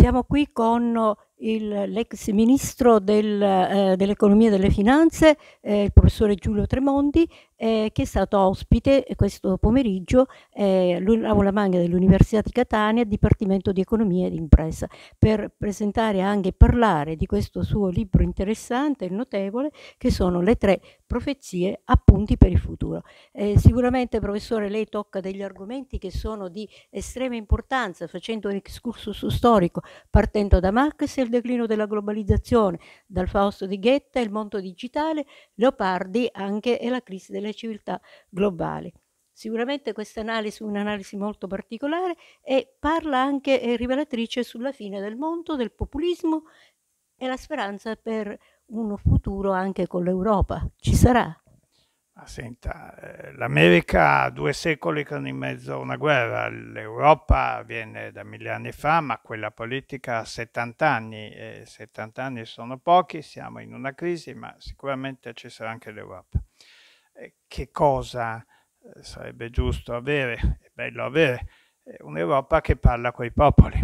Siamo qui con l'ex ministro del, eh, dell'economia e delle finanze, eh, il professore Giulio Tremondi, eh, che è stato ospite questo pomeriggio eh, all'Aula Magna dell'Università di Catania, Dipartimento di Economia ed Impresa, per presentare anche e parlare di questo suo libro interessante e notevole, che sono le tre profezie appunti per il futuro. Eh, sicuramente, professore, lei tocca degli argomenti che sono di estrema importanza, facendo un excursus storico, partendo da Marx e declino della globalizzazione, dal Fausto di Ghetta, il mondo digitale, Leopardi anche e la crisi delle civiltà globali. Sicuramente questa analisi è un'analisi molto particolare e parla anche, è rivelatrice sulla fine del mondo, del populismo e la speranza per un futuro anche con l'Europa. Ci sarà. Ah, senta, eh, l'America ha due secoli con in mezzo a una guerra, l'Europa viene da mille anni fa, ma quella politica ha 70 anni, e 70 anni sono pochi, siamo in una crisi, ma sicuramente ci sarà anche l'Europa. Eh, che cosa eh, sarebbe giusto avere, è bello avere, un'Europa che parla coi popoli.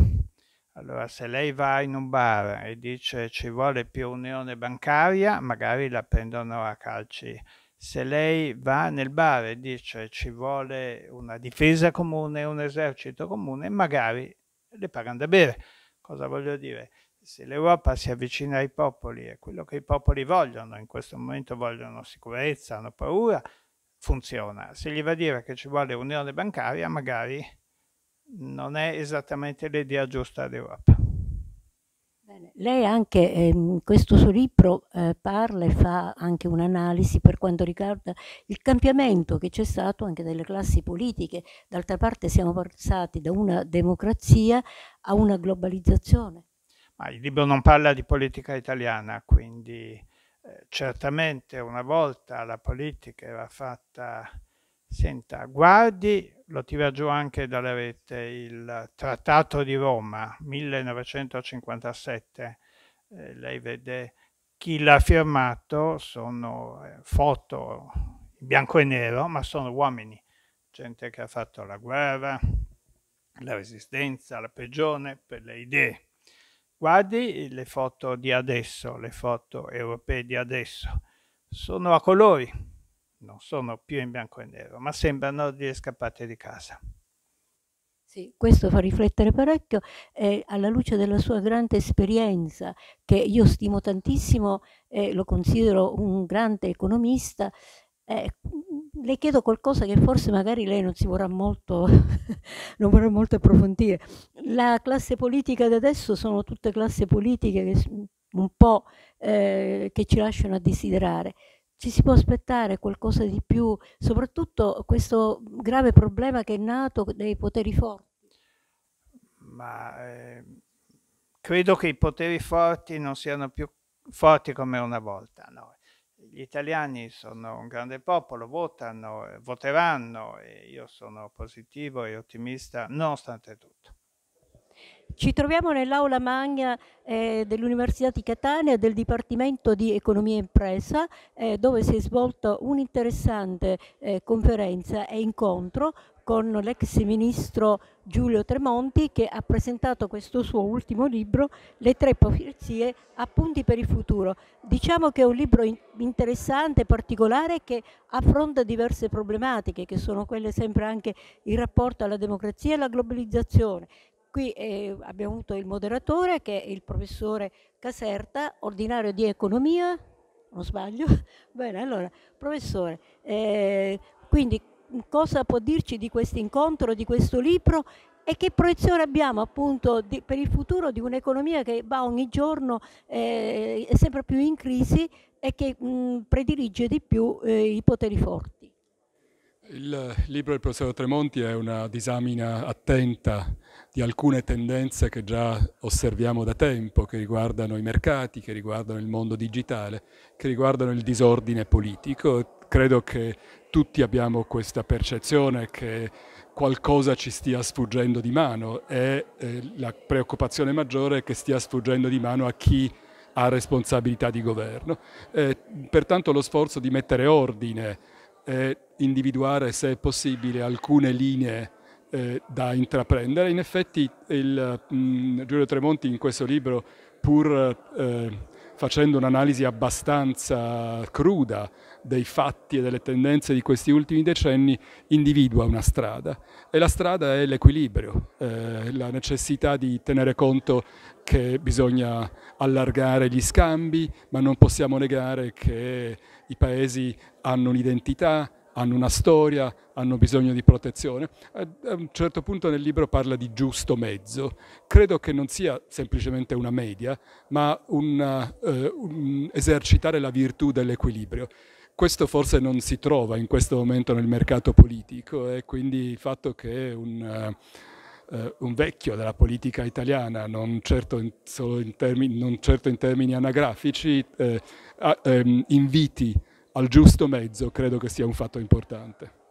Allora, se lei va in un bar e dice ci vuole più unione bancaria, magari la prendono a calci se lei va nel bar e dice ci vuole una difesa comune, un esercito comune, magari le pagano da bere. Cosa voglio dire? Se l'Europa si avvicina ai popoli e quello che i popoli vogliono, in questo momento vogliono sicurezza, hanno paura, funziona. Se gli va a dire che ci vuole unione bancaria, magari non è esattamente l'idea giusta d'Europa. Bene. Lei anche in eh, questo suo libro eh, parla e fa anche un'analisi per quanto riguarda il cambiamento che c'è stato anche delle classi politiche. D'altra parte siamo passati da una democrazia a una globalizzazione. Ma il libro non parla di politica italiana, quindi eh, certamente una volta la politica era fatta, senta, guardi lo tira giù anche dalla rete il Trattato di Roma 1957, eh, lei vede chi l'ha firmato, sono eh, foto bianco e nero, ma sono uomini, gente che ha fatto la guerra, la resistenza, la prigione per le idee. Guardi le foto di adesso, le foto europee di adesso, sono a colori, non sono più in bianco e nero, ma sembrano di scappate di casa. Sì, questo fa riflettere parecchio eh, alla luce della sua grande esperienza, che io stimo tantissimo e eh, lo considero un grande economista. Eh, le chiedo qualcosa che forse magari lei non si vorrà molto, non vorrà molto approfondire. La classe politica di adesso sono tutte classi politiche che, un po' eh, che ci lasciano a desiderare ci si può aspettare qualcosa di più, soprattutto questo grave problema che è nato dei poteri forti? Ma eh, credo che i poteri forti non siano più forti come una volta. No? Gli italiani sono un grande popolo, votano, voteranno e io sono positivo e ottimista nonostante tutto. Ci troviamo nell'aula magna eh, dell'Università di Catania del Dipartimento di Economia e Impresa eh, dove si è svolta un'interessante eh, conferenza e incontro con l'ex ministro Giulio Tremonti che ha presentato questo suo ultimo libro Le tre profezie appunti per il futuro. Diciamo che è un libro interessante, particolare che affronta diverse problematiche che sono quelle sempre anche il rapporto alla democrazia e alla globalizzazione, Qui eh, abbiamo avuto il moderatore che è il professore Caserta, ordinario di economia, non sbaglio? Bene, allora, professore, eh, quindi cosa può dirci di questo incontro, di questo libro e che proiezione abbiamo appunto di, per il futuro di un'economia che va ogni giorno eh, sempre più in crisi e che mh, mm, predilige di più eh, i poteri forti? Il libro del professor Tremonti è una disamina attenta di alcune tendenze che già osserviamo da tempo, che riguardano i mercati, che riguardano il mondo digitale, che riguardano il disordine politico. Credo che tutti abbiamo questa percezione che qualcosa ci stia sfuggendo di mano e eh, la preoccupazione maggiore è che stia sfuggendo di mano a chi ha responsabilità di governo. Eh, pertanto lo sforzo di mettere ordine e individuare se è possibile alcune linee eh, da intraprendere. In effetti il, mh, mm, Giulio Tremonti in questo libro, pur eh, facendo un'analisi abbastanza cruda dei fatti e delle tendenze di questi ultimi decenni individua una strada e la strada è l'equilibrio, eh, la necessità di tenere conto che bisogna allargare gli scambi, ma non possiamo negare che i paesi hanno un'identità, hanno una storia, hanno bisogno di protezione. A un certo punto nel libro parla di giusto mezzo. Credo che non sia semplicemente una media, ma una, eh, un esercitare la virtù dell'equilibrio. Questo forse non si trova in questo momento nel mercato politico e quindi il fatto che un, eh, un vecchio della politica italiana, non certo in, termini, non certo in termini, anagrafici, eh, a, ehm, inviti al giusto mezzo credo che sia un fatto importante.